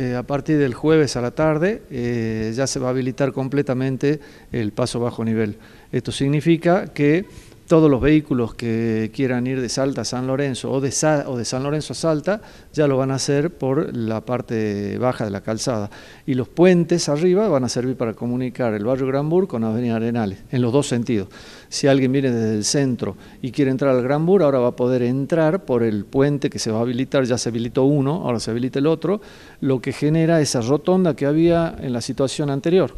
Eh, a partir del jueves a la tarde eh, ya se va a habilitar completamente el paso bajo nivel. Esto significa que todos los vehículos que quieran ir de Salta a San Lorenzo o de, o de, San Lorenzo a Salta ya lo van a hacer por la parte baja de la calzada. Y los puentes arriba van a servir para comunicar el barrio Granbur con Avenida Arenales, en los dos sentidos. Si alguien viene desde el centro y quiere entrar al Granbur, ahora va a poder entrar por el puente que se va a habilitar, ya se habilitó uno, ahora se habilita el otro, lo que genera esa rotonda que había en la situación anterior.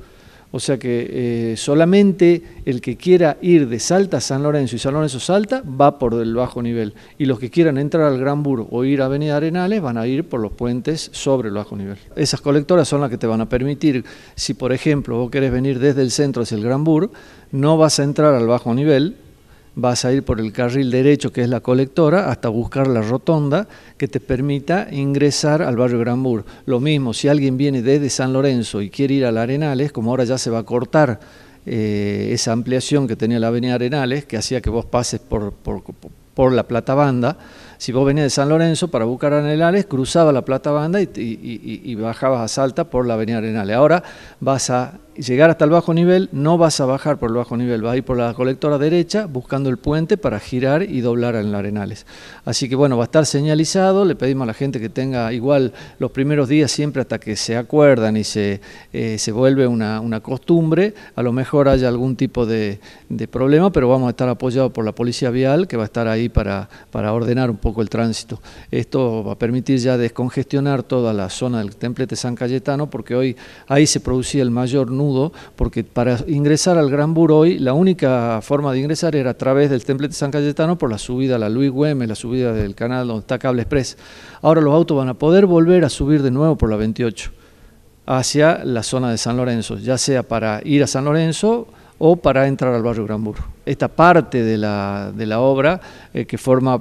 O sea que eh, solamente el que quiera ir de Salta a San Lorenzo y San Lorenzo Salta va por el bajo nivel. Y los que quieran entrar al Gran Bur o ir a Avenida Arenales van a ir por los puentes sobre el bajo nivel. Esas colectoras son las que te van a permitir, si por ejemplo vos querés venir desde el centro hacia el Gran Bur, no vas a entrar al bajo nivel, vas a ir por el carril derecho, que es la colectora, hasta buscar la rotonda que te permita ingresar al barrio Gran Lo mismo, si alguien viene desde San Lorenzo y quiere ir a la Arenales, como ahora ya se va a cortar eh, esa ampliación que tenía la avenida Arenales, que hacía que vos pases por, por, la Plata Banda, si vos venías de San Lorenzo para buscar Arenales, cruzaba la Plata Banda y, y bajabas a Salta por la avenida Arenales. Ahora vas a llegar hasta el bajo nivel, no vas a bajar por el bajo nivel, vas a ir por la colectora derecha buscando el puente para girar y doblar en Arenales. Así que bueno, va a estar señalizado, le pedimos a la gente que tenga igual los primeros días siempre hasta que se acuerdan y se, eh, se vuelve una, costumbre, a lo mejor haya algún tipo de, problema, pero vamos a estar apoyados por la policía vial que va a estar ahí para, para ordenar un poco el tránsito. Esto va a permitir ya descongestionar toda la zona del templete San Cayetano porque hoy ahí se producía el mayor número porque para ingresar al Gran hoy la única forma de ingresar era a través del Temple de San Cayetano por la subida a la Luis Güemes, la subida del canal donde está Cable Express. Ahora los autos van a poder volver a subir de nuevo por la 28 hacia la zona de San Lorenzo, ya sea para ir a San Lorenzo o para entrar al barrio Gran Burro. Esta parte de la, obra eh, que forma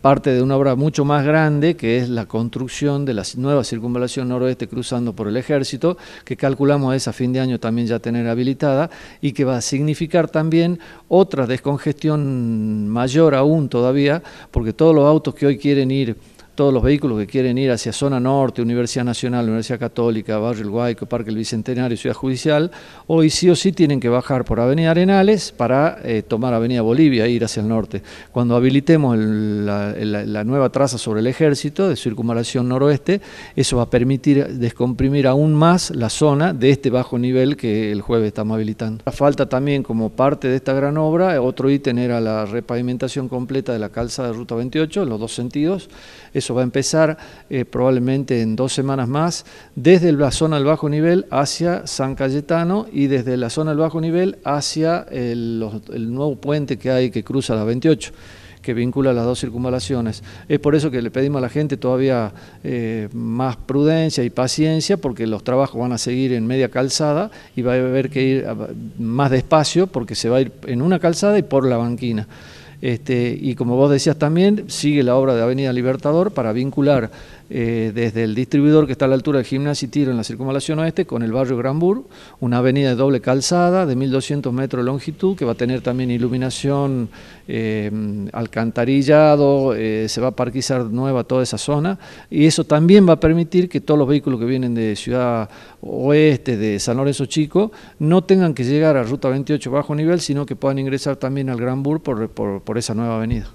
parte de una obra mucho más grande que es la construcción de la nueva circunvalación noroeste cruzando por el ejército, que calculamos es a fin de año también ya tener habilitada y que va a significar también otra descongestión mayor aún todavía, porque todos los autos que hoy quieren ir todos los vehículos que quieren ir hacia zona norte, Universidad Nacional, Universidad Católica, Barrio El Guayco, Parque El Bicentenario, Ciudad Judicial, hoy sí o sí tienen que bajar por Avenida Arenales para eh, tomar Avenida Bolivia e ir hacia el norte. Cuando habilitemos la, nueva traza sobre el ejército de circunvalación noroeste, eso va a permitir descomprimir aún más la zona de este bajo nivel que el jueves estamos habilitando. Falta también como parte de esta gran obra, otro ítem era la repavimentación completa de la calza de Ruta 28, en los dos sentidos. Eso va a empezar eh, probablemente en dos semanas más, desde la zona del bajo nivel hacia San Cayetano y desde la zona del bajo nivel hacia el, nuevo puente que hay que cruza la 28 que vincula las dos circunvalaciones. Es por eso que le pedimos a la gente todavía eh, más prudencia y paciencia, porque los trabajos van a seguir en media calzada y va a haber que ir más despacio porque se va a ir en una calzada y por la banquina. Este, y como vos decías también, sigue la obra de Avenida Libertador para vincular eh, desde el distribuidor que está a la altura del gimnasio y tiro en la circunvalación oeste con el barrio Granbur, una avenida de doble calzada de 1200 metros de longitud que va a tener también iluminación, eh, alcantarillado, eh, se va a parquizar nueva toda esa zona y eso también va a permitir que todos los vehículos que vienen de Ciudad Oeste, de San Lorenzo Chico, no tengan que llegar a Ruta 28 bajo nivel, sino que puedan ingresar también al Granbur por esa nueva avenida.